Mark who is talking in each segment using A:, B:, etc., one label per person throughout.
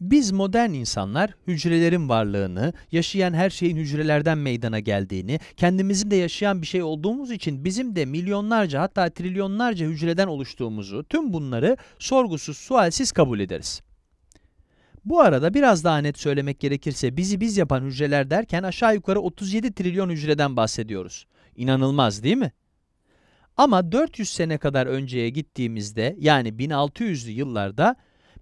A: Biz modern insanlar hücrelerin varlığını, yaşayan her şeyin hücrelerden meydana geldiğini, kendimizin de yaşayan bir şey olduğumuz için bizim de milyonlarca hatta trilyonlarca hücreden oluştuğumuzu, tüm bunları sorgusuz, sualsiz kabul ederiz. Bu arada biraz daha net söylemek gerekirse bizi biz yapan hücreler derken aşağı yukarı 37 trilyon hücreden bahsediyoruz. İnanılmaz değil mi? Ama 400 sene kadar önceye gittiğimizde yani 1600'lü yıllarda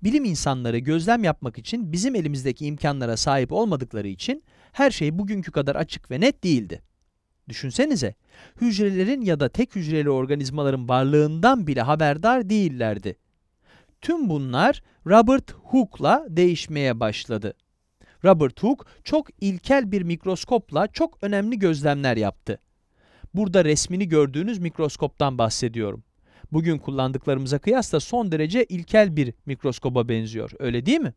A: bilim insanları gözlem yapmak için bizim elimizdeki imkanlara sahip olmadıkları için her şey bugünkü kadar açık ve net değildi. Düşünsenize, hücrelerin ya da tek hücreli organizmaların varlığından bile haberdar değillerdi. Tüm bunlar Robert Hooke'la değişmeye başladı. Robert Hooke çok ilkel bir mikroskopla çok önemli gözlemler yaptı. Burada resmini gördüğünüz mikroskoptan bahsediyorum bugün kullandıklarımıza kıyasla son derece ilkel bir mikroskoba benziyor. Öyle değil mi?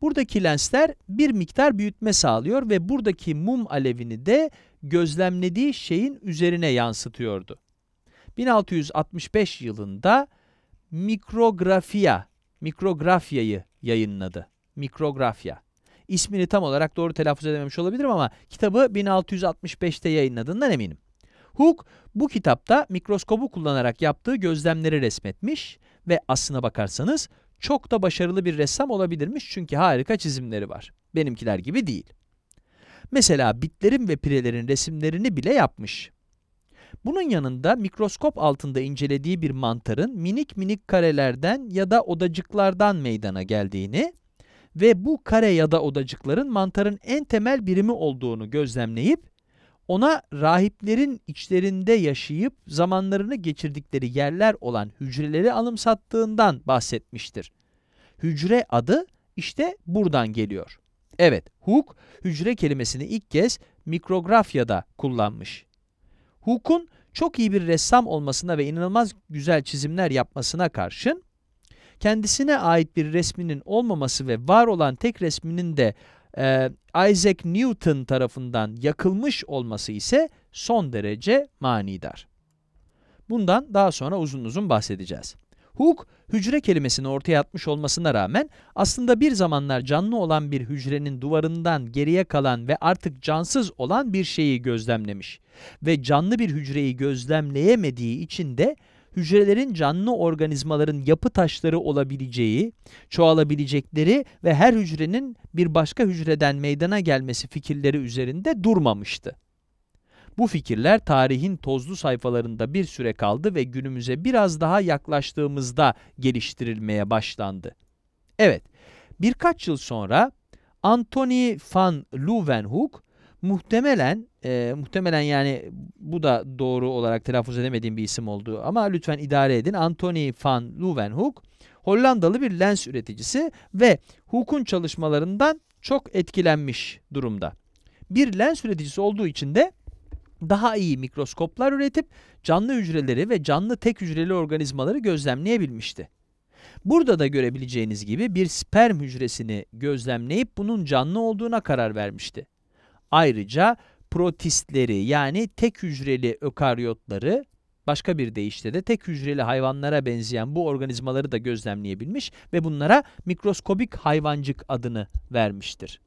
A: Buradaki lensler bir miktar büyütme sağlıyor ve buradaki mum alevini de gözlemlediği şeyin üzerine yansıtıyordu. 1665 yılında mikrografya, mikrografyayı yayınladı. Mikrografya. İsmini tam olarak doğru telaffuz edememiş olabilirim ama kitabı 1665'te yayınladığından eminim. Hooke bu kitapta mikroskobu kullanarak yaptığı gözlemleri resmetmiş ve aslına bakarsanız çok da başarılı bir ressam olabilirmiş çünkü harika çizimleri var. Benimkiler gibi değil. Mesela bitlerin ve pirelerin resimlerini bile yapmış. Bunun yanında mikroskop altında incelediği bir mantarın minik minik karelerden ya da odacıklardan meydana geldiğini ve bu kare ya da odacıkların mantarın en temel birimi olduğunu gözlemleyip ona rahiplerin içlerinde yaşayıp zamanlarını geçirdikleri yerler olan hücreleri alımsattığından bahsetmiştir. Hücre adı işte buradan geliyor. Evet, Hook hücre kelimesini ilk kez mikrografyada kullanmış. Hook'un çok iyi bir ressam olmasına ve inanılmaz güzel çizimler yapmasına karşın kendisine ait bir resminin olmaması ve var olan tek resminin de e, Isaac Newton tarafından yakılmış olması ise son derece manidar. Bundan daha sonra uzun uzun bahsedeceğiz. Hooke, hücre kelimesini ortaya atmış olmasına rağmen aslında bir zamanlar canlı olan bir hücrenin duvarından geriye kalan ve artık cansız olan bir şeyi gözlemlemiş ve canlı bir hücreyi gözlemleyemediği için de hücrelerin canlı organizmaların yapı taşları olabileceği, çoğalabilecekleri ve her hücrenin bir başka hücreden meydana gelmesi fikirleri üzerinde durmamıştı. Bu fikirler tarihin tozlu sayfalarında bir süre kaldı ve günümüze biraz daha yaklaştığımızda geliştirilmeye başlandı. Evet, birkaç yıl sonra Anthony van Leeuwenhoek muhtemelen e, muhtemelen yani bu da doğru olarak telaffuz edemediğim bir isim oldu ama lütfen idare edin. Anthony van Leeuwenhoek Hollandalı bir lens üreticisi ve Hook'un çalışmalarından çok etkilenmiş durumda. Bir lens üreticisi olduğu için de daha iyi mikroskoplar üretip canlı hücreleri ve canlı tek hücreli organizmaları gözlemleyebilmişti. Burada da görebileceğiniz gibi bir sperm hücresini gözlemleyip bunun canlı olduğuna karar vermişti. Ayrıca protistleri yani tek hücreli ökaryotları başka bir deyişle de tek hücreli hayvanlara benzeyen bu organizmaları da gözlemleyebilmiş ve bunlara mikroskobik hayvancık adını vermiştir.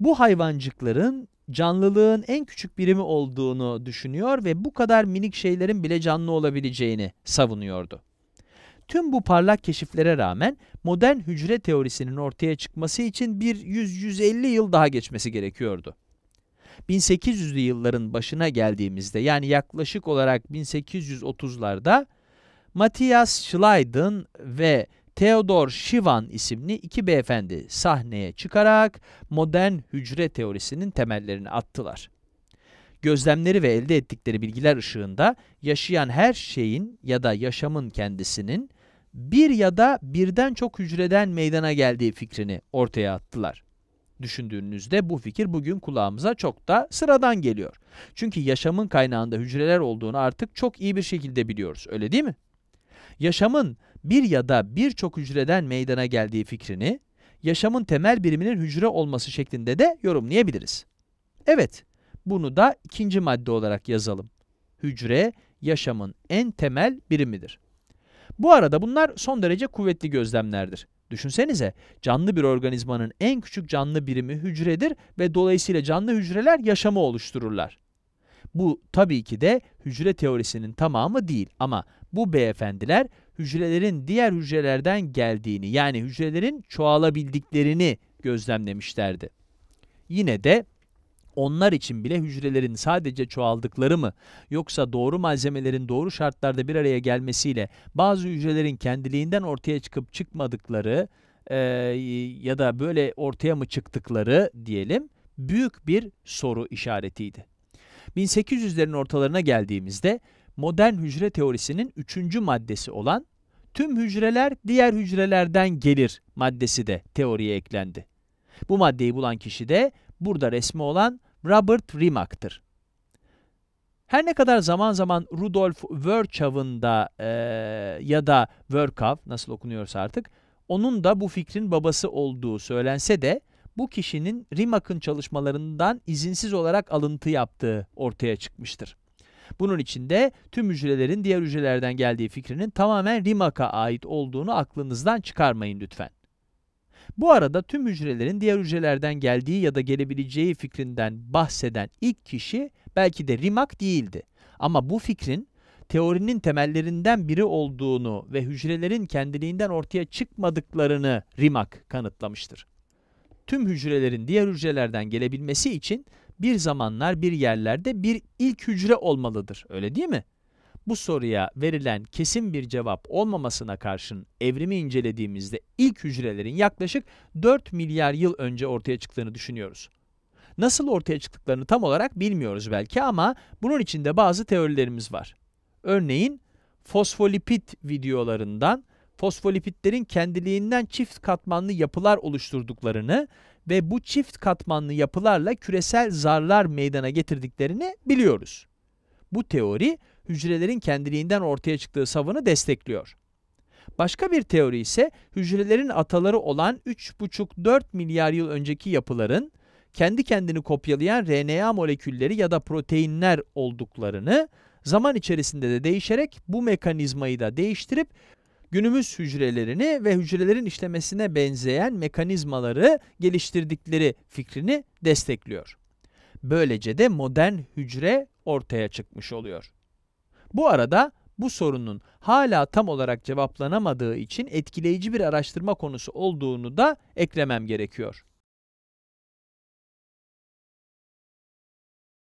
A: Bu hayvancıkların canlılığın en küçük birimi olduğunu düşünüyor ve bu kadar minik şeylerin bile canlı olabileceğini savunuyordu. Tüm bu parlak keşiflere rağmen modern hücre teorisinin ortaya çıkması için bir 100-150 yıl daha geçmesi gerekiyordu. 1800'lü yılların başına geldiğimizde yani yaklaşık olarak 1830'larda Matthias Schleiden ve Theodor Schwann isimli iki beyefendi sahneye çıkarak modern hücre teorisinin temellerini attılar. Gözlemleri ve elde ettikleri bilgiler ışığında yaşayan her şeyin ya da yaşamın kendisinin bir ya da birden çok hücreden meydana geldiği fikrini ortaya attılar. Düşündüğünüzde bu fikir bugün kulağımıza çok da sıradan geliyor. Çünkü yaşamın kaynağında hücreler olduğunu artık çok iyi bir şekilde biliyoruz, öyle değil mi? Yaşamın bir ya da birçok hücreden meydana geldiği fikrini, yaşamın temel biriminin hücre olması şeklinde de yorumlayabiliriz. Evet, bunu da ikinci madde olarak yazalım. Hücre, yaşamın en temel birimidir. Bu arada bunlar son derece kuvvetli gözlemlerdir. Düşünsenize canlı bir organizmanın en küçük canlı birimi hücredir ve dolayısıyla canlı hücreler yaşamı oluştururlar. Bu tabii ki de hücre teorisinin tamamı değil ama bu beyefendiler hücrelerin diğer hücrelerden geldiğini yani hücrelerin çoğalabildiklerini gözlemlemişlerdi. Yine de onlar için bile hücrelerin sadece çoğaldıkları mı yoksa doğru malzemelerin doğru şartlarda bir araya gelmesiyle bazı hücrelerin kendiliğinden ortaya çıkıp çıkmadıkları e, ya da böyle ortaya mı çıktıkları diyelim büyük bir soru işaretiydi. 1800'lerin ortalarına geldiğimizde modern hücre teorisinin üçüncü maddesi olan tüm hücreler diğer hücrelerden gelir maddesi de teoriye eklendi. Bu maddeyi bulan kişi de burada resmi olan Robert Remak'tır. Her ne kadar zaman zaman Rudolf Virchow'un da e, ya da Virchow nasıl okunuyorsa artık onun da bu fikrin babası olduğu söylense de bu kişinin Remak'ın çalışmalarından izinsiz olarak alıntı yaptığı ortaya çıkmıştır. Bunun içinde tüm hücrelerin diğer hücrelerden geldiği fikrinin tamamen Remaka ait olduğunu aklınızdan çıkarmayın lütfen. Bu arada tüm hücrelerin diğer hücrelerden geldiği ya da gelebileceği fikrinden bahseden ilk kişi belki de Rimak değildi. Ama bu fikrin teorinin temellerinden biri olduğunu ve hücrelerin kendiliğinden ortaya çıkmadıklarını Rimak kanıtlamıştır. Tüm hücrelerin diğer hücrelerden gelebilmesi için bir zamanlar bir yerlerde bir ilk hücre olmalıdır, öyle değil mi? bu soruya verilen kesin bir cevap olmamasına karşın evrimi incelediğimizde ilk hücrelerin yaklaşık 4 milyar yıl önce ortaya çıktığını düşünüyoruz. Nasıl ortaya çıktıklarını tam olarak bilmiyoruz belki ama bunun için de bazı teorilerimiz var. Örneğin fosfolipit videolarından fosfolipitlerin kendiliğinden çift katmanlı yapılar oluşturduklarını ve bu çift katmanlı yapılarla küresel zarlar meydana getirdiklerini biliyoruz. Bu teori hücrelerin kendiliğinden ortaya çıktığı savını destekliyor. Başka bir teori ise hücrelerin ataları olan 3,5-4 milyar yıl önceki yapıların kendi kendini kopyalayan RNA molekülleri ya da proteinler olduklarını, zaman içerisinde de değişerek bu mekanizmayı da değiştirip günümüz hücrelerini ve hücrelerin işlemesine benzeyen mekanizmaları geliştirdikleri fikrini destekliyor. Böylece de modern hücre ortaya çıkmış oluyor. Bu arada bu sorunun hala tam olarak cevaplanamadığı için etkileyici bir araştırma konusu olduğunu da eklemem gerekiyor.